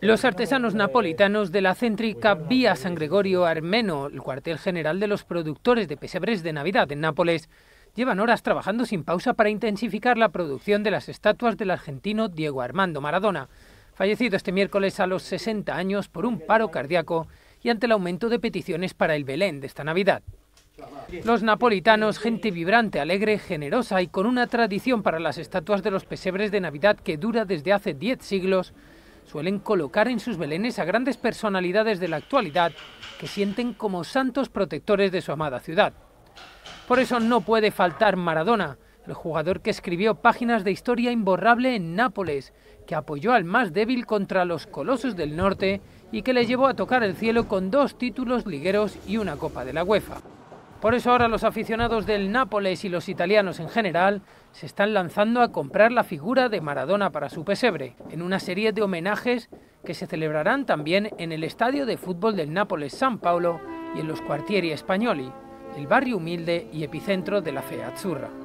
Los artesanos napolitanos de la céntrica Vía San Gregorio Armeno, el cuartel general de los productores de pesebres de Navidad en Nápoles, llevan horas trabajando sin pausa para intensificar la producción de las estatuas del argentino Diego Armando Maradona, fallecido este miércoles a los 60 años por un paro cardíaco y ante el aumento de peticiones para el Belén de esta Navidad. Los napolitanos, gente vibrante, alegre, generosa y con una tradición para las estatuas de los pesebres de Navidad que dura desde hace 10 siglos, suelen colocar en sus belenes a grandes personalidades de la actualidad que sienten como santos protectores de su amada ciudad. Por eso no puede faltar Maradona, el jugador que escribió páginas de historia imborrable en Nápoles, que apoyó al más débil contra los colosos del norte y que le llevó a tocar el cielo con dos títulos ligueros y una copa de la UEFA. Por eso ahora los aficionados del Nápoles y los italianos en general se están lanzando a comprar la figura de Maradona para su pesebre, en una serie de homenajes que se celebrarán también en el estadio de fútbol del Nápoles San Paolo y en los quartieri Spagnoli, el barrio humilde y epicentro de la Feazzurra.